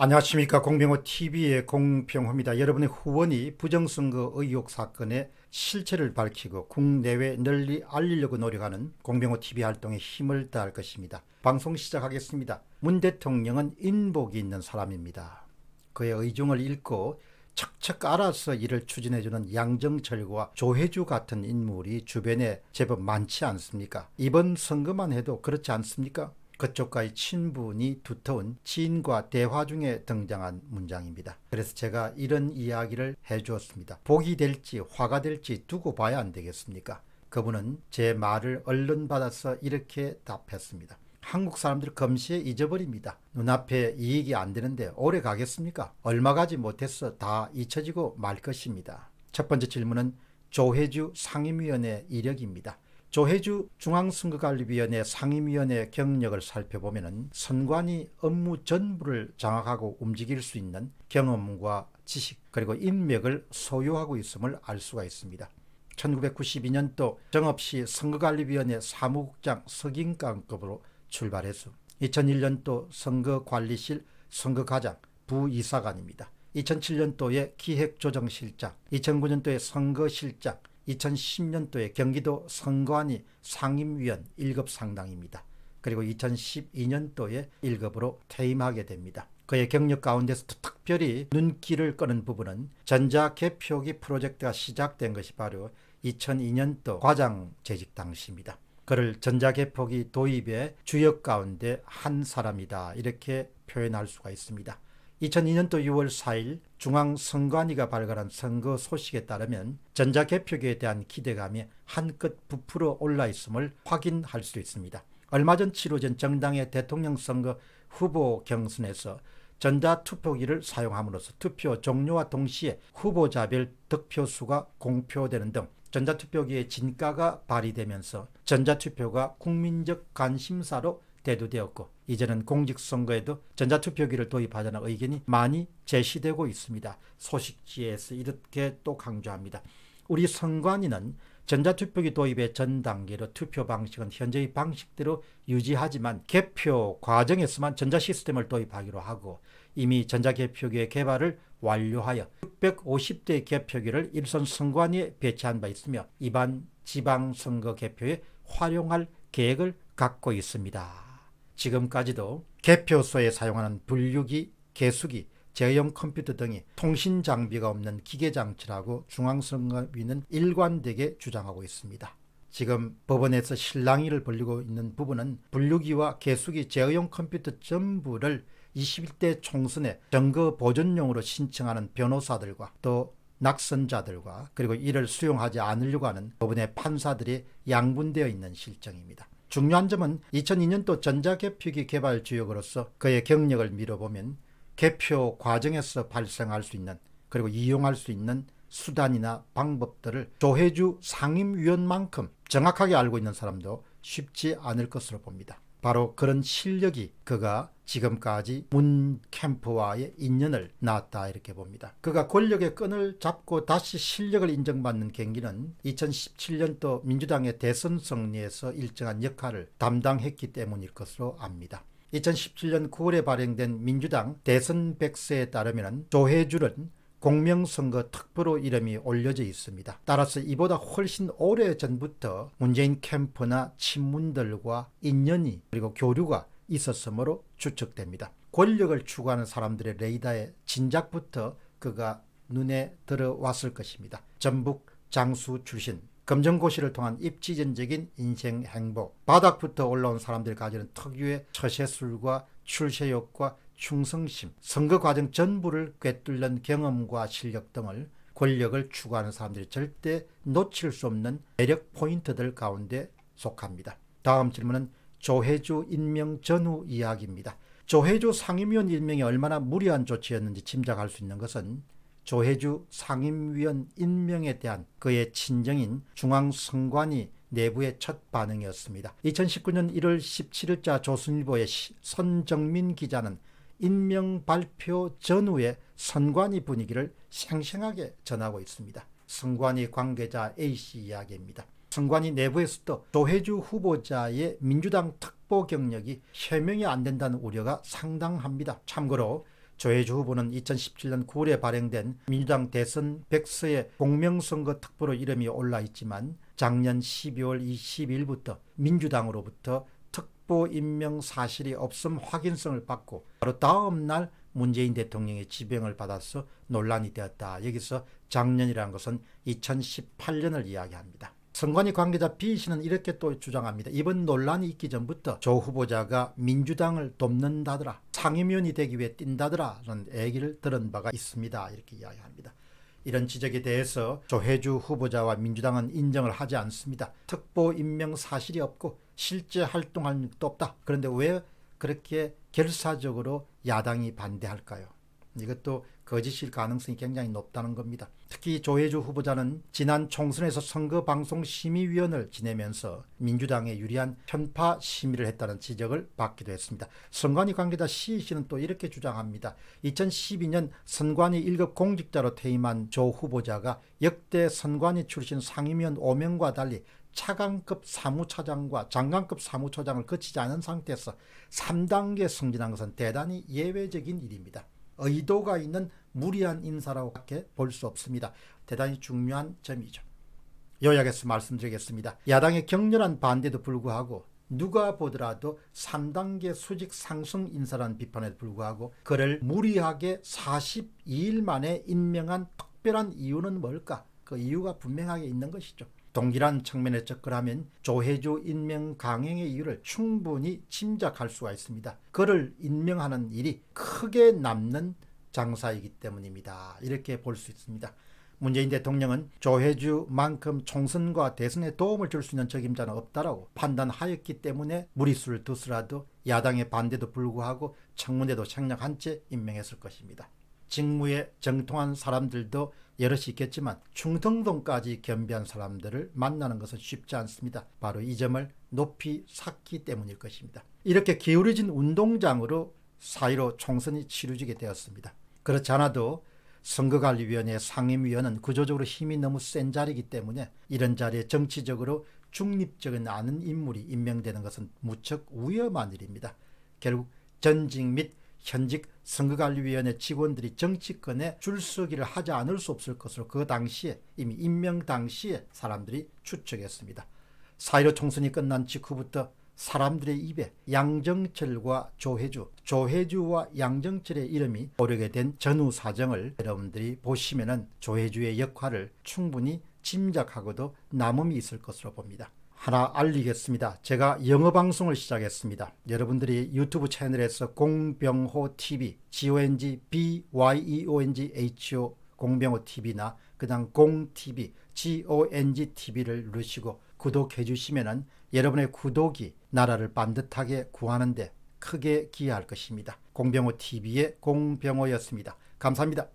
안녕하십니까 공병호 TV의 공병호입니다. 여러분의 후원이 부정선거 의혹 사건의 실체를 밝히고 국내외 널리 알리려고 노력하는 공병호 TV 활동에 힘을 다할 것입니다. 방송 시작하겠습니다. 문 대통령은 인복이 있는 사람입니다. 그의 의중을 읽고 척척 알아서 일을 추진해주는 양정철과 조혜주 같은 인물이 주변에 제법 많지 않습니까? 이번 선거만 해도 그렇지 않습니까? 그쪽과의 친분이 두터운 지인과 대화 중에 등장한 문장입니다. 그래서 제가 이런 이야기를 해주었습니다. 복이 될지 화가 될지 두고 봐야 안 되겠습니까? 그분은 제 말을 얼른 받아서 이렇게 답했습니다. 한국 사람들 금시에 잊어버립니다. 눈앞에 이익이 안 되는데 오래 가겠습니까? 얼마 가지 못해서 다 잊혀지고 말 것입니다. 첫 번째 질문은 조혜주 상임위원회 이력입니다. 조혜주 중앙선거관리위원회 상임위원회 경력을 살펴보면 선관위 업무 전부를 장악하고 움직일 수 있는 경험과 지식 그리고 인맥을 소유하고 있음을 알 수가 있습니다. 1992년도 정업시 선거관리위원회 사무국장 석인강급으로 출발해서 2001년도 선거관리실 선거과장 부이사관입니다. 2007년도에 기획조정실장, 2009년도에 선거실장, 2010년도에 경기도 선관위 상임위원 1급 상당입니다. 그리고 2012년도에 1급으로 퇴임하게 됩니다. 그의 경력 가운데서 특별히 눈길을 끄는 부분은 전자 개표기 프로젝트가 시작된 것이 바로 2002년도 과장 재직 당시입니다. 그를 전자개표기 도입의 주역 가운데 한 사람이다 이렇게 표현할 수가 있습니다. 2002년도 6월 4일 중앙선관위가 발간한 선거 소식에 따르면 전자개표기에 대한 기대감이 한껏 부풀어 올라 있음을 확인할 수 있습니다. 얼마 전 치러진 정당의 대통령 선거 후보 경선에서 전자투표기를 사용함으로써 투표 종료와 동시에 후보자별 득표수가 공표되는 등 전자투표기의 진가가 발휘되면서 전자투표가 국민적 관심사로 대두되었고 이제는 공직선거에도 전자투표기를 도입하자는 의견이 많이 제시되고 있습니다. 소식지에서 이렇게 또 강조합니다. 우리 선관위는 전자투표기 도입의 전 단계로 투표 방식은 현재의 방식대로 유지하지만 개표 과정에서만 전자 시스템을 도입하기로 하고 이미 전자개표기의 개발을 완료하여 6 5 0대 개표기를 일선 선관위에 배치한 바 있으며 이반 지방선거 개표에 활용할 계획을 갖고 있습니다. 지금까지도 개표소에 사용하는 분류기, 개수기, 제형 컴퓨터 등이 통신 장비가 없는 기계 장치라고 중앙선거위는 일관되게 주장하고 있습니다. 지금 법원에서 실랑이를 벌리고 있는 부분은 분류기와 개수기 제어용 컴퓨터 전부를 21대 총선에 증거 보존용으로 신청하는 변호사들과 또 낙선자들과 그리고 이를 수용하지 않으려고 하는 법원의 판사들이 양분되어 있는 실정입니다. 중요한 점은 2002년도 전자개표기 개발 주역으로서 그의 경력을 미뤄보면 개표 과정에서 발생할 수 있는 그리고 이용할 수 있는 수단이나 방법들을 조혜주 상임위원만큼 정확하게 알고 있는 사람도 쉽지 않을 것으로 봅니다. 바로 그런 실력이 그가 지금까지 문 캠프와의 인연을 낳았다 이렇게 봅니다. 그가 권력의 끈을 잡고 다시 실력을 인정받는 경기는 2017년도 민주당의 대선 승리에서 일정한 역할을 담당했기 때문일 것으로 압니다. 2017년 9월에 발행된 민주당 대선 백서에 따르면 조혜주는 공명선거 특보로 이름이 올려져 있습니다. 따라서 이보다 훨씬 오래 전부터 문재인 캠프나 친문들과 인연이 그리고 교류가 있었으므로 추측됩니다. 권력을 추구하는 사람들의 레이더에 진작부터 그가 눈에 들어왔을 것입니다. 전북 장수 출신 검정고시를 통한 입지전적인 인생 행복, 바닥부터 올라온 사람들이 가지는 특유의 처세술과 출세욕과 충성심, 선거 과정 전부를 꿰뚫는 경험과 실력 등을 권력을 추구하는 사람들이 절대 놓칠 수 없는 매력 포인트들 가운데 속합니다. 다음 질문은 조혜주 임명 전후 이야기입니다. 조혜주 상임위원 임명이 얼마나 무리한 조치였는지 짐작할 수 있는 것은 조혜주 상임위원 임명에 대한 그의 친정인 중앙선관위 내부의 첫 반응이었습니다. 2019년 1월 17일자 조선일보의 선정민 기자는 임명 발표 전후의 선관위 분위기를 생생하게 전하고 있습니다. 선관위 관계자 A씨 이야기입니다. 선관위 내부에서도 조혜주 후보자의 민주당 특보 경력이 해명이 안 된다는 우려가 상당합니다. 참고로 조혜주 후보는 2017년 9월에 발행된 민주당 대선 백서의 공명선거 특보로 이름이 올라 있지만 작년 12월 22일부터 민주당으로부터 직보 임명 사실이 없음 확인성을 받고 바로 다음 날 문재인 대통령의 지병을 받아서 논란이 되었다. 여기서 작년이라는 것은 2018년을 이야기합니다. 선관위 관계자 B 씨는 이렇게 또 주장합니다. 이번 논란이 있기 전부터 조 후보자가 민주당을 돕는다더라, 상임위원이 되기 위해 뛴다더라는 얘기를 들은 바가 있습니다. 이렇게 이야기합니다. 이런 지적에 대해서 조혜주 후보자와 민주당은 인정을 하지 않습니다. 특보 임명 사실이 없고 실제 활동할 능력도 없다. 그런데 왜 그렇게 결사적으로 야당이 반대할까요? 이것도 거짓일 가능성이 굉장히 높다는 겁니다. 특히 조혜주 후보자는 지난 총선에서 선거방송심의위원을 지내면서 민주당에 유리한 편파 심의를 했다는 지적을 받기도 했습니다. 선관위 관계자 시 씨는 또 이렇게 주장합니다. 2012년 선관위 1급 공직자로 퇴임한 조 후보자가 역대 선관위 출신 상임위원 5명과 달리 차관급 사무처장과 장관급 사무처장을 거치지 않은 상태에서 3단계 승진한 것은 대단히 예외적인 일입니다. 의도가 있는 무리한 인사라고 밖에 볼 수 없습니다. 대단히 중요한 점이죠. 요약해서 말씀드리겠습니다. 야당의 격렬한 반대도 불구하고 누가 보더라도 3단계 수직 상승 인사라는 비판에도 불구하고 그를 무리하게 42일 만에 임명한 특별한 이유는 뭘까? 그 이유가 분명하게 있는 것이죠. 동일한 측면에 접근하면 조혜주 인명 강행의 이유를 충분히 짐작할 수가 있습니다. 그를 임명하는 일이 크게 남는 장사이기 때문입니다. 이렇게 볼 수 있습니다. 문재인 대통령은 조혜주만큼 총선과 대선에 도움을 줄 수 있는 적임자는 없다라고 판단하였기 때문에 무리수를 두서라도 야당의 반대도 불구하고 청문회도 생략한 채 임명했을 것입니다. 직무에 정통한 사람들도 여럿이 있겠지만 충성동까지 겸비한 사람들을 만나는 것은 쉽지 않습니다. 바로 이 점을 높이 샀기 때문일 것입니다. 이렇게 기울어진 운동장으로 사이로 총선이 치루지게 되었습니다. 그렇지 않아도 선거관리위원회 상임위원은 구조적으로 힘이 너무 센 자리이기 때문에 이런 자리에 정치적으로 중립적인 아는 인물이 임명되는 것은 무척 위험한 일입니다. 결국 전직 및 현직 선거관리위원회 직원들이 정치권에 줄서기를 하지 않을 수 없을 것으로 그 당시에 이미 임명 당시에 사람들이 추측했습니다. 사일오 총선이 끝난 직후부터 사람들의 입에 양정철과 조혜주, 조혜주와 양정철의 이름이 오르게 된 전후 사정을 여러분들이 보시면 조혜주의 역할을 충분히 짐작하고도 남음이 있을 것으로 봅니다. 하나 알리겠습니다. 제가 영어 방송을 시작했습니다. 여러분들이 유튜브 채널에서 공병호 TV, G-O-N-G, B-Y-E-O-N-G, H-O, 공병호 TV나 그냥 공 TV, G-O-N-G TV를 누르시고 구독해 주시면은 여러분의 구독이 나라를 반듯하게 구하는데 크게 기여할 것입니다. 공병호 TV의 공병호였습니다. 감사합니다.